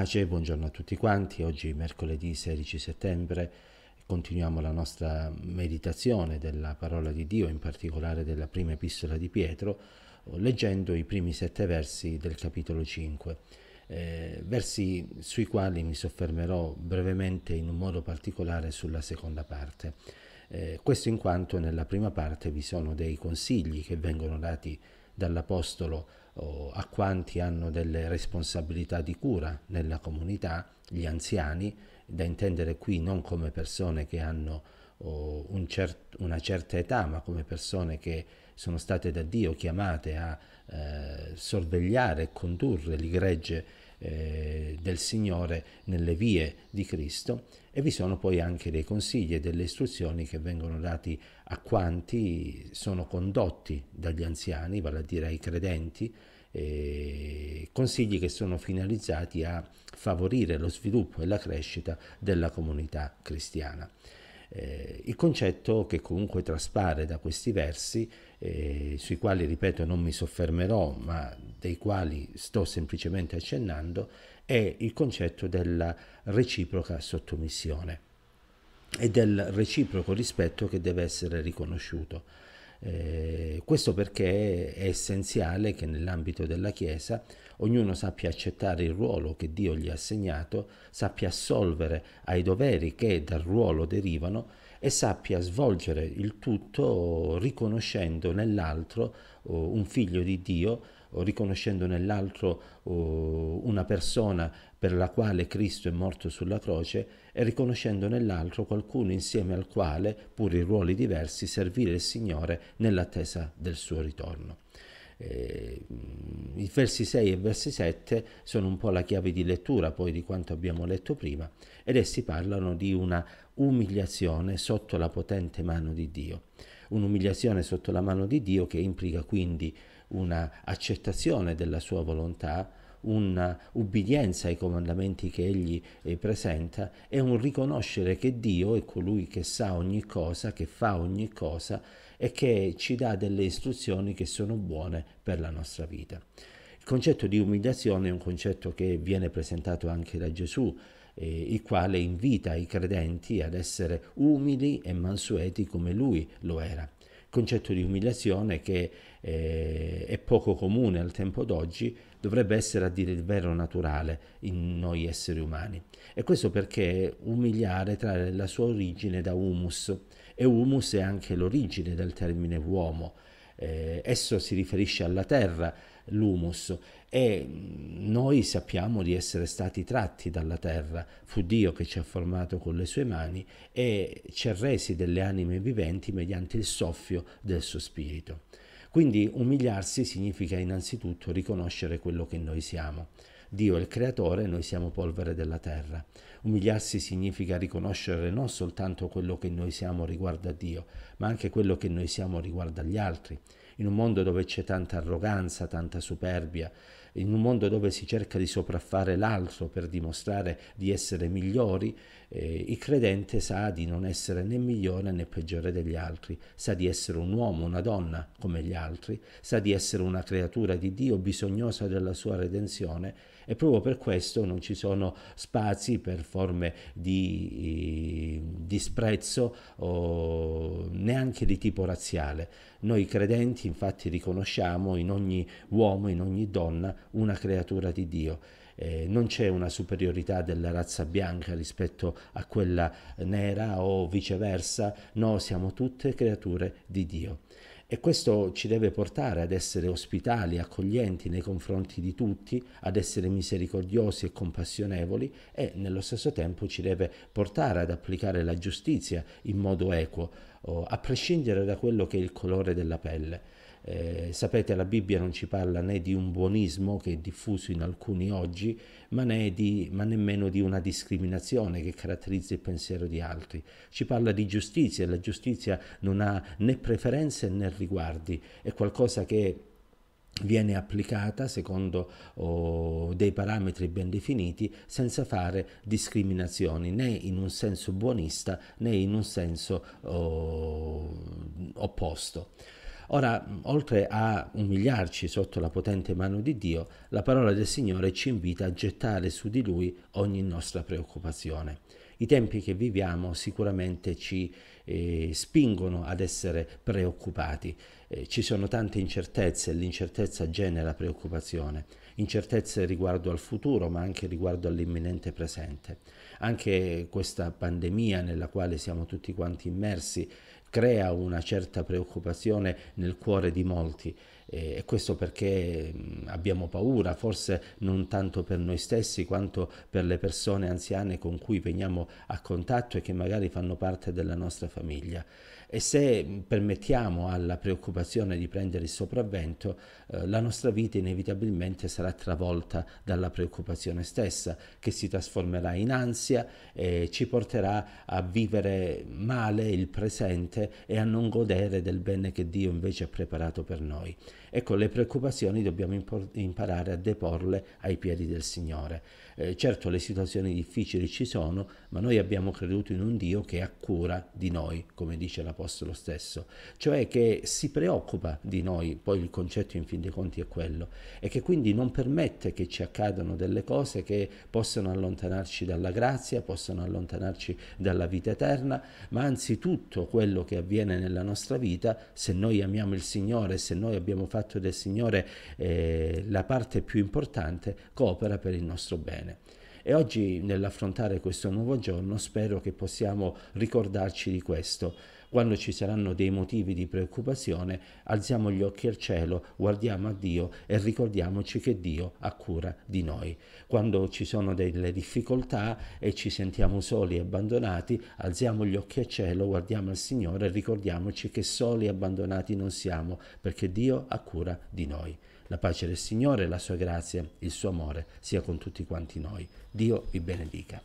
pace, buongiorno a tutti quanti. Oggi mercoledì 16 settembre continuiamo la nostra meditazione della parola di Dio, in particolare della prima epistola di Pietro, leggendo i primi sette versi del capitolo 5, eh, versi sui quali mi soffermerò brevemente in un modo particolare sulla seconda parte. Eh, questo in quanto nella prima parte vi sono dei consigli che vengono dati dall'Apostolo a quanti hanno delle responsabilità di cura nella comunità, gli anziani, da intendere qui non come persone che hanno oh, un cert- una certa età, ma come persone che sono state da Dio chiamate a eh, sorvegliare e condurre l'igregge eh, del Signore nelle vie di Cristo e vi sono poi anche dei consigli e delle istruzioni che vengono dati a quanti sono condotti dagli anziani, vale a dire ai credenti, eh, consigli che sono finalizzati a favorire lo sviluppo e la crescita della comunità cristiana. Eh, il concetto che comunque traspare da questi versi, eh, sui quali ripeto non mi soffermerò, ma dei quali sto semplicemente accennando, è il concetto della reciproca sottomissione e del reciproco rispetto che deve essere riconosciuto. Eh, questo perché è essenziale che nell'ambito della Chiesa ognuno sappia accettare il ruolo che Dio gli ha assegnato, sappia assolvere ai doveri che dal ruolo derivano e sappia svolgere il tutto riconoscendo nell'altro oh, un figlio di Dio riconoscendo nell'altro uh, una persona per la quale Cristo è morto sulla croce e riconoscendo nell'altro qualcuno insieme al quale, pur in ruoli diversi, servire il Signore nell'attesa del suo ritorno. Eh, I versi 6 e versi 7 sono un po' la chiave di lettura poi di quanto abbiamo letto prima ed essi parlano di una umiliazione sotto la potente mano di Dio un'umiliazione sotto la mano di Dio che implica quindi una accettazione della sua volontà, un'ubbidienza ai comandamenti che egli eh, presenta e un riconoscere che Dio è colui che sa ogni cosa, che fa ogni cosa e che ci dà delle istruzioni che sono buone per la nostra vita. Il concetto di umiliazione è un concetto che viene presentato anche da Gesù eh, il quale invita i credenti ad essere umili e mansueti come lui lo era. Concetto di umiliazione che eh, è poco comune al tempo d'oggi, dovrebbe essere a dire il vero naturale in noi esseri umani. E questo perché umiliare trae la sua origine da humus, e humus è anche l'origine del termine uomo, eh, esso si riferisce alla terra, l'humus, e noi sappiamo di essere stati tratti dalla terra, fu Dio che ci ha formato con le sue mani e ci ha resi delle anime viventi mediante il soffio del suo spirito. Quindi umiliarsi significa innanzitutto riconoscere quello che noi siamo. Dio è il creatore e noi siamo polvere della terra. Umiliarsi significa riconoscere non soltanto quello che noi siamo riguardo a Dio, ma anche quello che noi siamo riguardo agli altri. In un mondo dove c'è tanta arroganza, tanta superbia, in un mondo dove si cerca di sopraffare l'altro per dimostrare di essere migliori, eh, il credente sa di non essere né migliore né peggiore degli altri, sa di essere un uomo, una donna come gli altri, sa di essere una creatura di Dio bisognosa della sua redenzione e proprio per questo non ci sono spazi per forme di eh, disprezzo o neanche di tipo razziale. Noi credenti infatti riconosciamo in ogni uomo, in ogni donna, una creatura di Dio. Eh, non c'è una superiorità della razza bianca rispetto a quella nera o viceversa, no, siamo tutte creature di Dio. E questo ci deve portare ad essere ospitali, accoglienti nei confronti di tutti, ad essere misericordiosi e compassionevoli e nello stesso tempo ci deve portare ad applicare la giustizia in modo equo, a prescindere da quello che è il colore della pelle. Eh, sapete, la Bibbia non ci parla né di un buonismo che è diffuso in alcuni oggi, ma, né di, ma nemmeno di una discriminazione che caratterizza il pensiero di altri. Ci parla di giustizia e la giustizia non ha né preferenze né riguardi, è qualcosa che viene applicata secondo oh, dei parametri ben definiti senza fare discriminazioni né in un senso buonista né in un senso oh, opposto. Ora, oltre a umiliarci sotto la potente mano di Dio, la parola del Signore ci invita a gettare su di Lui ogni nostra preoccupazione. I tempi che viviamo sicuramente ci eh, spingono ad essere preoccupati. Eh, ci sono tante incertezze e l'incertezza genera preoccupazione. Incertezze riguardo al futuro, ma anche riguardo all'imminente presente. Anche questa pandemia nella quale siamo tutti quanti immersi crea una certa preoccupazione nel cuore di molti e questo perché abbiamo paura, forse non tanto per noi stessi quanto per le persone anziane con cui veniamo a contatto e che magari fanno parte della nostra famiglia. E se permettiamo alla preoccupazione di prendere il sopravvento, eh, la nostra vita inevitabilmente sarà travolta dalla preoccupazione stessa, che si trasformerà in ansia e ci porterà a vivere male il presente e a non godere del bene che Dio invece ha preparato per noi. Ecco, le preoccupazioni dobbiamo imparare a deporle ai piedi del Signore. Eh, certo le situazioni difficili ci sono, ma noi abbiamo creduto in un Dio che ha cura di noi, come dice l'Apostolo stesso, cioè che si preoccupa di noi, poi il concetto in fin dei conti è quello, e che quindi non permette che ci accadano delle cose che possano allontanarci dalla grazia, possano allontanarci dalla vita eterna, ma anzi tutto quello che avviene nella nostra vita, se noi amiamo il Signore, se noi abbiamo fatto del Signore eh, la parte più importante, coopera per il nostro bene. E oggi nell'affrontare questo nuovo giorno spero che possiamo ricordarci di questo quando ci saranno dei motivi di preoccupazione, alziamo gli occhi al cielo, guardiamo a Dio e ricordiamoci che Dio ha cura di noi. Quando ci sono delle difficoltà e ci sentiamo soli e abbandonati, alziamo gli occhi al cielo, guardiamo al Signore e ricordiamoci che soli e abbandonati non siamo, perché Dio ha cura di noi. La pace del Signore, la sua grazia, il suo amore sia con tutti quanti noi. Dio vi benedica.